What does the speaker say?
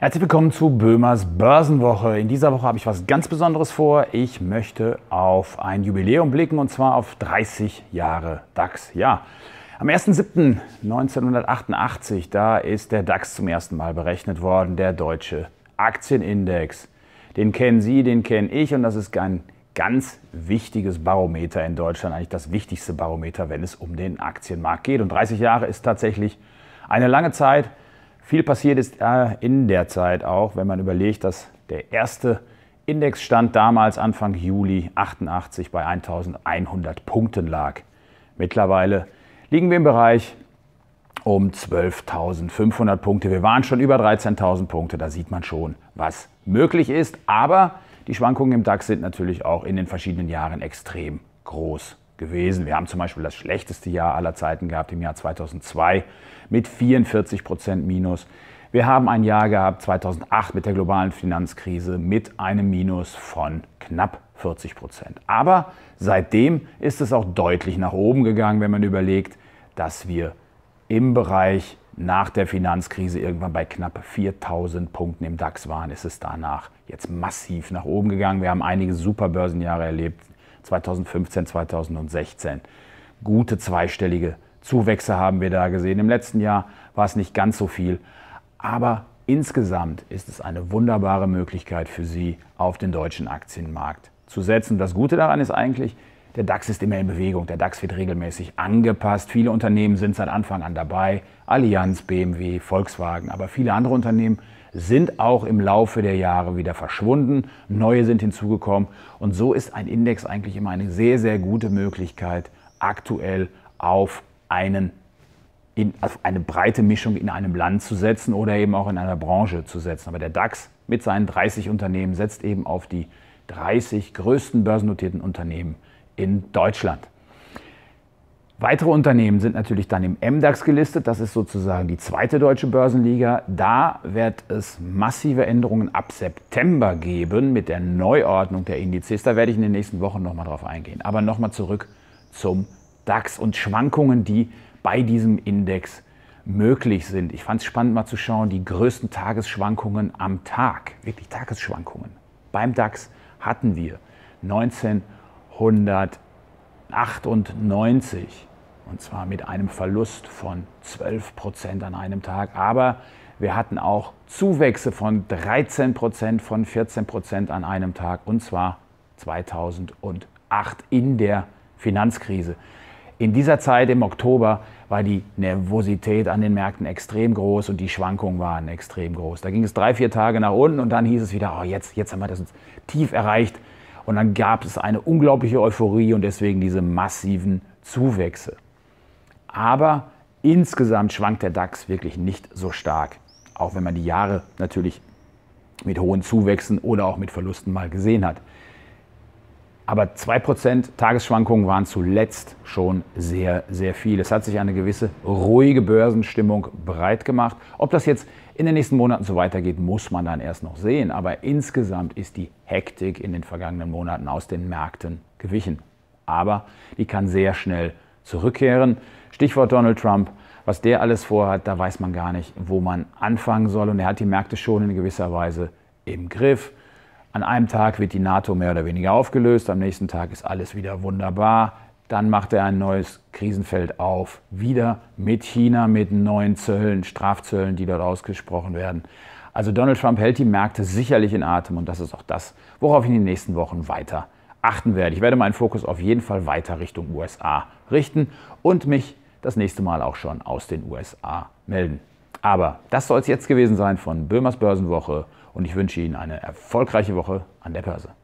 Herzlich willkommen zu Böhmers Börsenwoche. In dieser Woche habe ich was ganz Besonderes vor. Ich möchte auf ein Jubiläum blicken und zwar auf 30 Jahre DAX. Ja, am 1.7.1988, da ist der DAX zum ersten Mal berechnet worden, der deutsche Aktienindex. Den kennen Sie, den kenne ich und das ist ein ganz wichtiges Barometer in Deutschland, eigentlich das wichtigste Barometer, wenn es um den Aktienmarkt geht. Und 30 Jahre ist tatsächlich eine lange Zeit. Viel passiert ist in der Zeit auch, wenn man überlegt, dass der erste Index stand damals Anfang Juli 88 bei 1100 Punkten lag. Mittlerweile liegen wir im Bereich um 12.500 Punkte. Wir waren schon über 13.000 Punkte. Da sieht man schon, was möglich ist. Aber die Schwankungen im DAX sind natürlich auch in den verschiedenen Jahren extrem groß gewesen. Wir haben zum Beispiel das schlechteste Jahr aller Zeiten gehabt im Jahr 2002 mit 44 Prozent Minus. Wir haben ein Jahr gehabt 2008 mit der globalen Finanzkrise mit einem Minus von knapp 40 Prozent. Aber seitdem ist es auch deutlich nach oben gegangen, wenn man überlegt, dass wir im Bereich nach der Finanzkrise irgendwann bei knapp 4000 Punkten im DAX waren, ist es danach jetzt massiv nach oben gegangen. Wir haben einige super Börsenjahre erlebt, 2015, 2016. Gute zweistellige Zuwächse haben wir da gesehen. Im letzten Jahr war es nicht ganz so viel, aber insgesamt ist es eine wunderbare Möglichkeit für Sie, auf den deutschen Aktienmarkt zu setzen. Das Gute daran ist eigentlich, der DAX ist immer in Bewegung, der DAX wird regelmäßig angepasst. Viele Unternehmen sind seit Anfang an dabei, Allianz, BMW, Volkswagen, aber viele andere Unternehmen sind auch im Laufe der Jahre wieder verschwunden, neue sind hinzugekommen und so ist ein Index eigentlich immer eine sehr, sehr gute Möglichkeit, aktuell auf einen in, auf eine breite Mischung in einem Land zu setzen oder eben auch in einer Branche zu setzen. Aber der DAX mit seinen 30 Unternehmen setzt eben auf die 30 größten börsennotierten Unternehmen in Deutschland. Weitere Unternehmen sind natürlich dann im MDAX gelistet. Das ist sozusagen die zweite deutsche Börsenliga. Da wird es massive Änderungen ab September geben mit der Neuordnung der Indizes. Da werde ich in den nächsten Wochen nochmal drauf eingehen. Aber nochmal zurück zum DAX und Schwankungen, die bei diesem Index möglich sind. Ich fand es spannend mal zu schauen, die größten Tagesschwankungen am Tag, wirklich Tagesschwankungen. Beim DAX hatten wir 19 1998 und zwar mit einem Verlust von 12 Prozent an einem Tag. Aber wir hatten auch Zuwächse von 13 Prozent, von 14 Prozent an einem Tag und zwar 2008 in der Finanzkrise. In dieser Zeit im Oktober war die Nervosität an den Märkten extrem groß und die Schwankungen waren extrem groß. Da ging es drei, vier Tage nach unten und dann hieß es wieder, oh, jetzt, jetzt haben wir das Tief erreicht und dann gab es eine unglaubliche Euphorie und deswegen diese massiven Zuwächse. Aber insgesamt schwankt der DAX wirklich nicht so stark, auch wenn man die Jahre natürlich mit hohen Zuwächsen oder auch mit Verlusten mal gesehen hat. Aber 2% Tagesschwankungen waren zuletzt schon sehr, sehr viel. Es hat sich eine gewisse ruhige Börsenstimmung breit gemacht. Ob das jetzt in den nächsten Monaten so weitergeht, muss man dann erst noch sehen. Aber insgesamt ist die Hektik in den vergangenen Monaten aus den Märkten gewichen. Aber die kann sehr schnell zurückkehren. Stichwort Donald Trump. Was der alles vorhat, da weiß man gar nicht, wo man anfangen soll. Und er hat die Märkte schon in gewisser Weise im Griff. An einem Tag wird die NATO mehr oder weniger aufgelöst, am nächsten Tag ist alles wieder wunderbar. Dann macht er ein neues Krisenfeld auf, wieder mit China, mit neuen Zöllen, Strafzöllen, die dort ausgesprochen werden. Also Donald Trump hält die Märkte sicherlich in Atem und das ist auch das, worauf ich in den nächsten Wochen weiter achten werde. Ich werde meinen Fokus auf jeden Fall weiter Richtung USA richten und mich das nächste Mal auch schon aus den USA melden. Aber das soll es jetzt gewesen sein von Böhmers Börsenwoche und ich wünsche Ihnen eine erfolgreiche Woche an der Börse.